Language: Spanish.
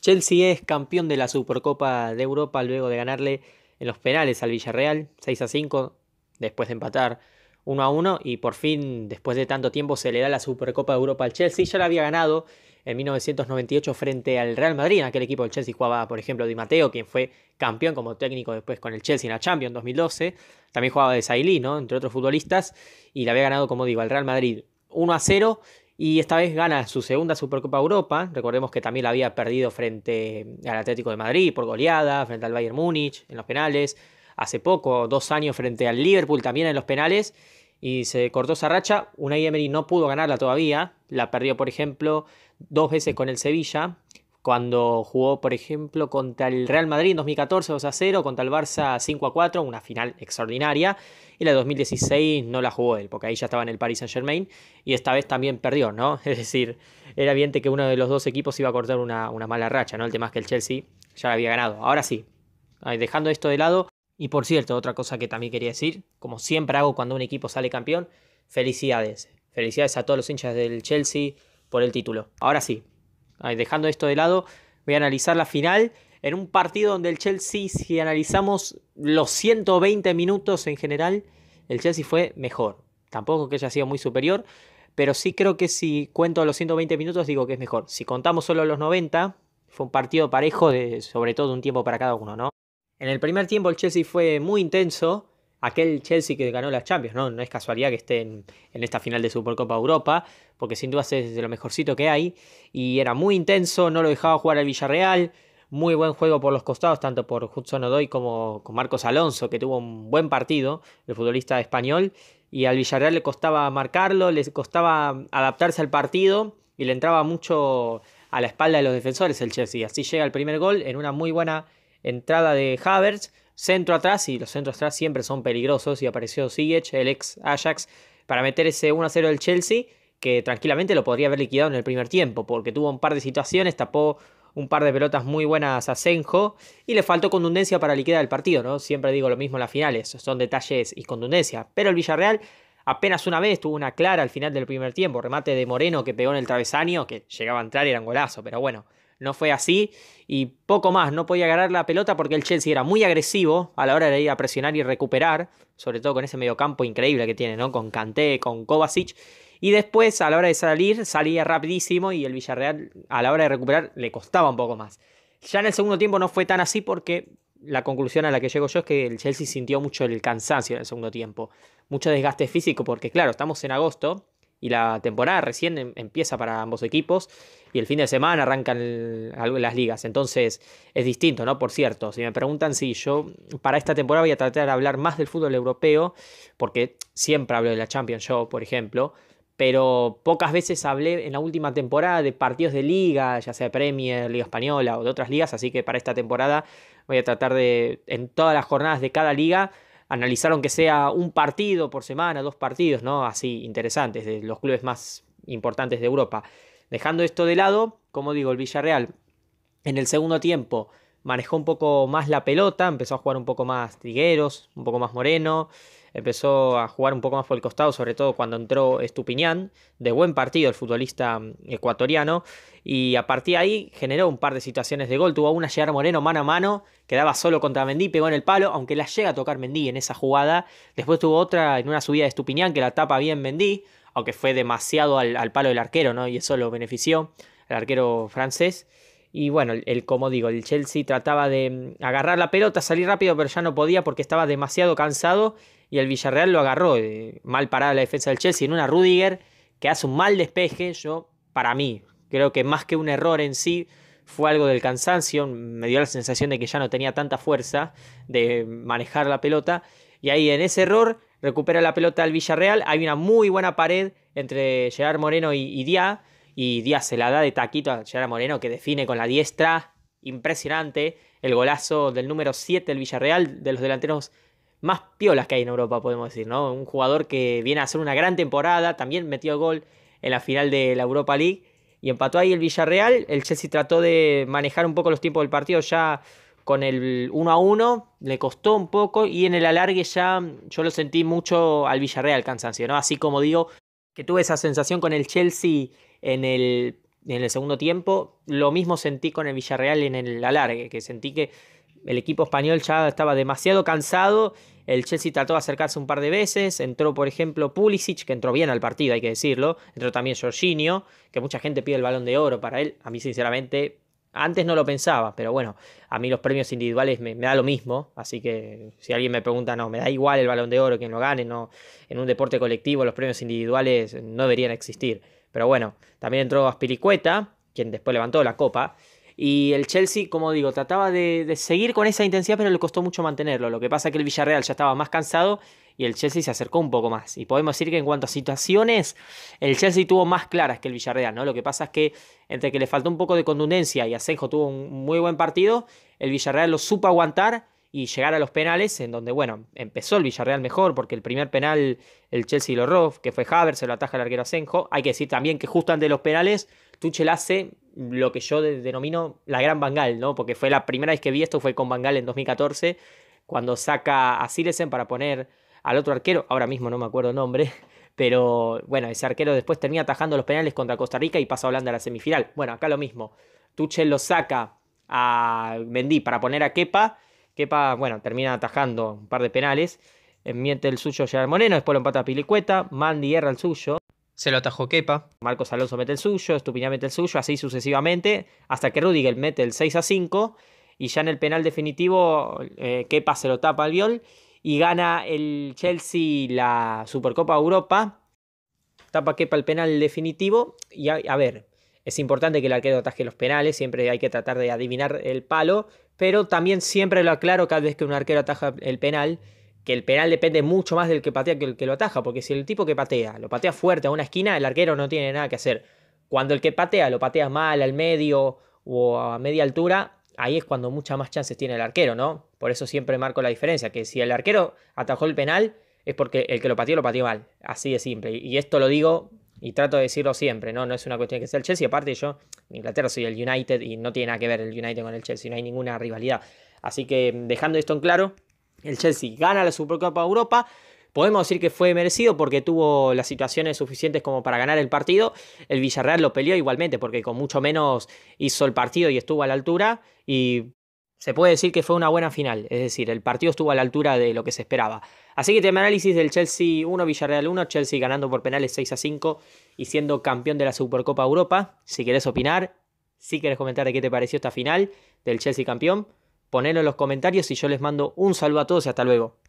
Chelsea es campeón de la Supercopa de Europa luego de ganarle en los penales al Villarreal, 6 a 5, después de empatar 1 a 1 y por fin después de tanto tiempo se le da la Supercopa de Europa al Chelsea, ya la había ganado en 1998 frente al Real Madrid, en aquel equipo del Chelsea jugaba por ejemplo Di Matteo, quien fue campeón como técnico después con el Chelsea en la Champions 2012, también jugaba de Sailly, ¿no? entre otros futbolistas, y la había ganado como digo al Real Madrid 1 a 0 y esta vez gana su segunda Supercopa Europa. Recordemos que también la había perdido frente eh, al Atlético de Madrid por goleada, frente al Bayern Múnich en los penales, hace poco, dos años frente al Liverpool también en los penales, y se cortó esa racha. Una Emery no pudo ganarla todavía, la perdió por ejemplo dos veces con el Sevilla cuando jugó, por ejemplo, contra el Real Madrid en 2014 2 a 0, contra el Barça 5 a 4, una final extraordinaria. Y la de 2016 no la jugó él, porque ahí ya estaba en el Paris Saint Germain y esta vez también perdió, ¿no? Es decir, era evidente que uno de los dos equipos iba a cortar una, mala racha, ¿no? El tema es que el Chelsea ya la había ganado. Ahora sí, dejando esto de lado. Y por cierto, otra cosa que también quería decir, como siempre hago cuando un equipo sale campeón, felicidades. Felicidades a todos los hinchas del Chelsea por el título. Ahora sí, dejando esto de lado, voy a analizar la final en un partido donde el Chelsea, si analizamos los 120 minutos en general, el Chelsea fue mejor. Tampoco que haya sido muy superior, pero sí creo que si cuento los 120 minutos digo que es mejor. Si contamos solo los 90, fue un partido parejo, sobre todo un tiempo para cada uno, ¿no? En el primer tiempo el Chelsea fue muy intenso, aquel Chelsea que ganó las Champions, ¿no? No es casualidad que esté en, esta final de Supercopa Europa, porque sin duda es de lo mejorcito que hay. Y era muy intenso, no lo dejaba jugar al Villarreal. Muy buen juego por los costados, tanto por Hudson Odoy como con Marcos Alonso, que tuvo un buen partido, el futbolista español. Y al Villarreal le costaba marcarlo, le costaba adaptarse al partido y le entraba mucho a la espalda de los defensores el Chelsea. Así llega el primer gol en una muy buena entrada de Havertz centro atrás y los centros atrás siempre son peligrosos y apareció Siege, el ex Ajax, para meter ese 1-0 del Chelsea que tranquilamente lo podría haber liquidado en el primer tiempo porque tuvo un par de situaciones, tapó un par de pelotas muy buenas a Senjo y le faltó contundencia para liquidar el partido, ¿no? Siempre digo lo mismo en las finales, son detalles y contundencia, pero el Villarreal apenas una vez tuvo una clara al final del primer tiempo, remate de Moreno que pegó en el travesaño, que llegaba a entrar y era un golazo, pero bueno, no fue así y poco más, no podía agarrar la pelota porque el Chelsea era muy agresivo a la hora de ir a presionar y recuperar, sobre todo con ese mediocampo increíble que tiene, ¿no? Con Kanté, con Kovacic. Y después, a la hora de salir, salía rapidísimo y el Villarreal, a la hora de recuperar, le costaba un poco más. Ya en el segundo tiempo no fue tan así porque la conclusión a la que llego yo es que el Chelsea sintió mucho el cansancio en el segundo tiempo, mucho desgaste físico, porque claro, estamos en agosto y la temporada recién em, empieza para ambos equipos y el fin de semana arrancan las ligas. Entonces es distinto, ¿no? Por cierto, si me preguntan si yo para esta temporada voy a tratar de hablar más del fútbol europeo, porque siempre hablo de la Champions, Championship, por ejemplo, pero pocas veces hablé en la última temporada de partidos de liga, ya sea Premier, Liga Española o de otras ligas, así que para esta temporada voy a tratar de, en todas las jornadas de cada liga, Analizaron que sea un partido por semana, dos partidos, ¿no? Así interesantes, de los clubes más importantes de Europa. Dejando esto de lado, como digo, el Villarreal en el segundo tiempo manejó un poco más la pelota, empezó a jugar un poco más Trigueros, un poco más Moreno, empezó a jugar un poco más por el costado, sobre todo cuando entró Estupiñán, de buen partido el futbolista mm, ecuatoriano, y a partir de ahí generó un par de situaciones de gol, tuvo una llegar Moreno mano a mano, quedaba solo contra Mendí, pegó en el palo, aunque la llega a tocar Mendí en esa jugada, después tuvo otra en una subida de Estupiñán que la tapa bien Mendí, aunque fue demasiado al, palo del arquero, ¿no? Y eso lo benefició el arquero francés. Y bueno, el, como digo, el Chelsea trataba de mm, agarrar la pelota, salir rápido, pero ya no podía porque estaba demasiado cansado. Y el Villarreal lo agarró. Eh, mal parada la defensa del Chelsea en una Rudiger que hace un mal despeje. Yo, para mí, creo que más que un error en sí, fue algo del cansancio. Me dio la sensación de que ya no tenía tanta fuerza de manejar la pelota. Y ahí en ese error recupera la pelota al Villarreal. Hay una muy buena pared entre Gerard Moreno y, Díaz y Díaz se la da de taquito a Gerard Moreno que define con la diestra, impresionante, el golazo del número 7 del Villarreal, de los delanteros más piolas que hay en Europa, podemos decir, ¿no? Un jugador que viene a hacer una gran temporada, también metió gol en la final de la Europa League y empató ahí el Villarreal. El Chelsea trató de manejar un poco los tiempos del partido ya con el 1 a 1, le costó un poco y en el alargue ya yo lo sentí mucho al Villarreal cansancio, ¿no? Así como digo que tuve esa sensación con el Chelsea en el, en el segundo tiempo. Lo mismo sentí con el Villarreal en el alargue, que sentí que el equipo español ya estaba demasiado cansado. El Chelsea trató de acercarse un par de veces. Entró, por ejemplo, Pulisic, que entró bien al partido, hay que decirlo. Entró también Jorginho, que mucha gente pide el balón de oro para él. A mí, sinceramente, antes no lo pensaba, pero bueno, a mí los premios individuales me, da lo mismo, así que si alguien me pregunta, no, me da igual el balón de oro, quien lo gane, no, en un deporte colectivo los premios individuales no deberían existir. Pero bueno, también entró Aspiricueta, quien después levantó la copa, y el Chelsea, como digo, trataba de, seguir con esa intensidad, pero le costó mucho mantenerlo. Lo que pasa es que el Villarreal ya estaba más cansado y el Chelsea se acercó un poco más. Y podemos decir que en cuanto a situaciones, el Chelsea tuvo más claras que el Villarreal, ¿no? Lo que pasa es que entre que le faltó un poco de contundencia y Asenjo tuvo un muy buen partido, el Villarreal lo supo aguantar y llegar a los penales, en donde, bueno, empezó el Villarreal mejor, porque el primer penal el Chelsea lo robó, que fue Haver, se lo ataja el arquero Asenjo. Hay que decir también que justo antes de los penales, Tuchel hace lo que yo denomino la gran Bangal, ¿no? Porque fue la primera vez que vi esto, fue con Bangal en 2014, cuando saca a Silesen para poner al otro arquero, ahora mismo no me acuerdo el nombre, pero bueno, ese arquero después termina atajando los penales contra Costa Rica y pasa a Holanda a la semifinal. Bueno, acá lo mismo. Tuchel lo saca a Mendy para poner a Kepa Kepa, bueno, termina atajando un par de penales. Eh, miente el suyo Gerard Moreno, después lo empata Pilicueta, Mandy erra el suyo. Se lo atajó Kepa. Marcos Alonso mete el suyo, Estupiñá mete el suyo, así sucesivamente, hasta que Rudiger mete el 6 a 5. Y ya en el penal definitivo, eh, Kepa se lo tapa al viol y gana el Chelsea la Supercopa Europa. Tapa Kepa el penal definitivo. Y a ver, es importante que el arquero ataje los penales, siempre hay que tratar de adivinar el palo, pero también siempre lo aclaro cada vez que un arquero ataja el penal, que el penal depende mucho más del que patea que el que lo ataja, porque si el tipo que patea lo patea fuerte a una esquina, el arquero no tiene nada que hacer. Cuando el que patea lo patea mal, al medio o a media altura, ahí es cuando muchas más chances tiene el arquero, ¿no? Por eso siempre marco la diferencia, que si el arquero atajó el penal, es porque el que lo pateó lo pateó mal, así de simple. Y esto lo digo y trato de decirlo siempre, ¿no? No es una cuestión que sea el Chelsea. Aparte, yo, en Inglaterra, soy el United y no tiene nada que ver el United con el Chelsea, no hay ninguna rivalidad. Así que, mm, dejando esto en claro, el Chelsea gana la Supercopa Europa. Podemos decir que fue merecido porque tuvo las situaciones suficientes como para ganar el partido. El Villarreal lo peleó igualmente porque con mucho menos hizo el partido y estuvo a la altura. Y se puede decir que fue una buena final, es decir, el partido estuvo a la altura de lo que se esperaba. Así que tema análisis del Chelsea 1, Villarreal 1, Chelsea ganando por penales 6 a 5 y siendo campeón de la Supercopa Europa. Si querés opinar, si querés comentar de qué te pareció esta final del Chelsea campeón, ponelo en los comentarios y yo les mando un saludo a todos y hasta luego.